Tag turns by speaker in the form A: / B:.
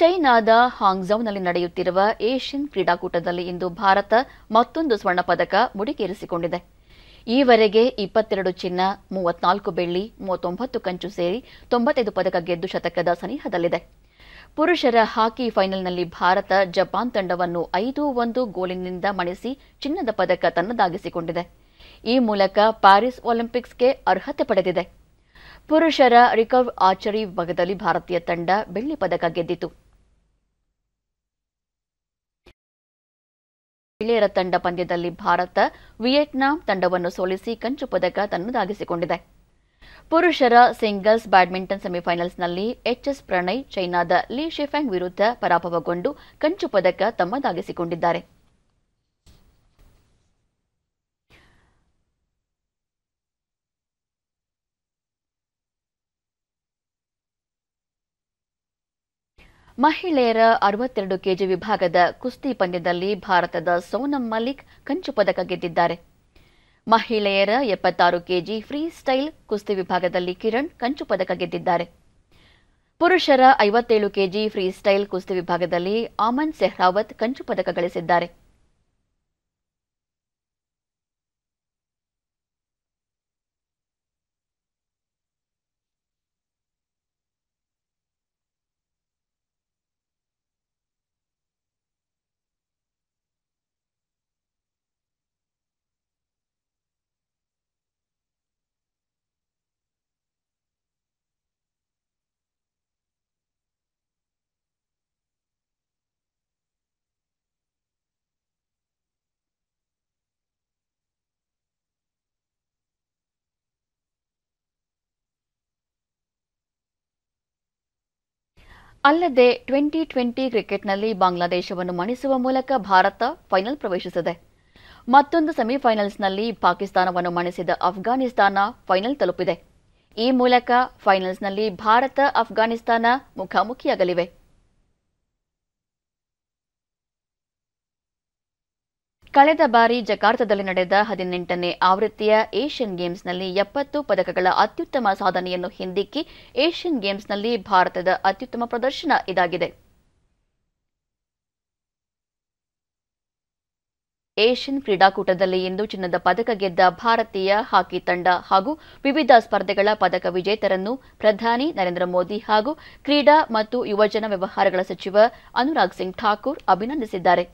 A: ಚೈನಾದ ಹಾಂಗ್ಝೌನಲ್ಲಿ ನಡೆಯುತ್ತಿರುವ ಏಷ್ಯನ್ ಕ್ರೀಡಾಕೂಟದಲ್ಲಿ ಇಂದು ಭಾರತ ಮತ್ತೊಂದು ಸ್ವರ್ಣ ಪದಕ ಮುಡಿಗೇರಿಸಿಕೊಂಡಿದೆ ಈವರೆಗೆ ಇಪ್ಪತ್ತೆರಡು ಚಿನ್ನ ಮೂವತ್ನಾಲ್ಕು ಬೆಳ್ಳಿ ಮೂವತ್ತೊಂಬತ್ತು ಕಂಚು ಸೇರಿ ತೊಂಬತ್ತೈದು ಪದಕ ಗೆದ್ದು ಶತಕದ ಸನಿಹದಲ್ಲಿದೆ ಪುರುಷರ ಹಾಕಿ ಫೈನಲ್ನಲ್ಲಿ ಭಾರತ ಜಪಾನ್ ತಂಡವನ್ನು ಐದು ಒಂದು ಗೋಲಿನಿಂದ ಮಣಿಸಿ ಚಿನ್ನದ ಪದಕ ತನ್ನದಾಗಿಸಿಕೊಂಡಿದೆ ಈ ಮೂಲಕ ಪ್ಯಾರಿಸ್ ಒಲಿಂಪಿಕ್ಸ್ಗೆ ಅರ್ಹತೆ ಪಡೆದಿದೆ ಪುರುಷರ ರಿಕರ್ವ್ ಆಚರಿ ವಿಭಾಗದಲ್ಲಿ ಭಾರತೀಯ ತಂಡ ಬೆಳ್ಳಿ ಪದಕ ಗೆದ್ದಿತು ಮಹಿಳೆಯರ ತಂಡ ಪಂದ್ಯದಲ್ಲಿ ಭಾರತ ವಿಯೆಟ್ನಾಂ ತಂಡವನ್ನು ಸೋಲಿಸಿ ಕಂಚು ಪದಕ ತನ್ನದಾಗಿಸಿಕೊಂಡಿದೆ ಪುರುಷರ ಸಿಂಗಲ್ಸ್ ಬ್ಯಾಡ್ಮಿಂಟನ್ ಸೆಮಿಫೈನಲ್ಸ್ನಲ್ಲಿ ಎಚ್ಎಸ್ ಪ್ರಣಯ್ ಚೈನಾದ ಲೀ ಶಿಫ್ಯಾಂಗ್ ವಿರುದ್ಧ ಪರಾಭವಗೊಂಡು ಕಂಚು ಪದಕ ತಮ್ಮದಾಗಿಸಿಕೊಂಡಿದ್ದಾರೆ ಮಹಿಳೆಯರ ಅರವತ್ತೆರಡು ಕೆಜಿ ವಿಭಾಗದ ಕುಸ್ತಿ ಪಂದ್ಯದಲ್ಲಿ ಭಾರತದ ಸೋನಂ ಮಲ್ಲಿಕ್ ಕಂಚು ಪದಕ ಗೆದ್ದಿದ್ದಾರೆ ಮಹಿಳೆಯರ ಎಪ್ಪತ್ತಾರು ಕೆಜಿ ಫ್ರೀ ಸ್ಟೈಲ್ ಕುಸ್ತಿ ವಿಭಾಗದಲ್ಲಿ ಕಿರಣ್ ಕಂಚು ಪದಕ ಗೆದ್ದಿದ್ದಾರೆ ಪುರುಷರ ಐವತ್ತೇಳು ಕೆಜಿ ಫ್ರೀ ಸ್ಟೈಲ್ ಕುಸ್ತಿ ವಿಭಾಗದಲ್ಲಿ ಆಮನ್ ಸೆಹ್ರಾವತ್ ಕಂಚು ಪದಕ ಗಳಿಸಿದ್ದಾರೆ ಅಲ್ಲದೆ ಟ್ವೆಂಟಿ ಟ್ವೆಂಟಿ ಕ್ರಿಕೆಟ್ನಲ್ಲಿ ಬಾಂಗ್ಲಾದೇಶವನ್ನು ಮಣಿಸುವ ಮೂಲಕ ಭಾರತ ಫೈನಲ್ ಪ್ರವೇಶಿಸಿದೆ ಮತ್ತೊಂದು ಸೆಮಿಫೈನಲ್ಸ್ನಲ್ಲಿ ಪಾಕಿಸ್ತಾನವನ್ನು ಮಣಿಸಿದ ಅಫ್ಘಾನಿಸ್ತಾನ ಫೈನಲ್ ತಲುಪಿದೆ ಈ ಮೂಲಕ ಫೈನಲ್ಸ್ನಲ್ಲಿ ಭಾರತ ಅಫ್ಘಾನಿಸ್ತಾನ ಮುಖಾಮುಖಿಯಾಗಲಿವೆ ಕಳೆದ ಬಾರಿ ಜಕಾರ್ತದಲ್ಲಿ ನಡೆದ ಹದಿನೆಂಟನೇ ಆವೃತ್ತಿಯ ಏಷ್ಯನ್ ಗೇಮ್ಸ್ನಲ್ಲಿ ಎಪ್ಪತ್ತು ಪದಕಗಳ ಅತ್ಯುತ್ತಮ ಸಾಧನೆಯನ್ನು ಹಿಂದಿಕ್ಕಿ ಏಷ್ಯನ್ ಗೇಮ್ಸ್ನಲ್ಲಿ ಭಾರತದ ಅತ್ಯುತ್ತಮ ಪ್ರದರ್ಶನ ಇದಾಗಿದೆ ಏಷ್ಯನ್ ಕ್ರೀಡಾಕೂಟದಲ್ಲಿ ಇಂದು ಚಿನ್ನದ ಪದಕ ಗೆದ್ದ ಭಾರತೀಯ ಹಾಕಿ ತಂಡ ಹಾಗೂ ವಿವಿಧ ಸ್ಪರ್ಧೆಗಳ ಪದಕ ವಿಜೇತರನ್ನು ಪ್ರಧಾನಿ ನರೇಂದ್ರ ಮೋದಿ ಹಾಗೂ ಕ್ರೀಡಾ ಮತ್ತು ಯುವಜನ ವ್ಯವಹಾರಗಳ ಸಚಿವ ಅನುರಾಗ್ ಸಿಂಗ್ ಠಾಕೂರ್ ಅಭಿನಂದಿಸಿದ್ದಾರೆ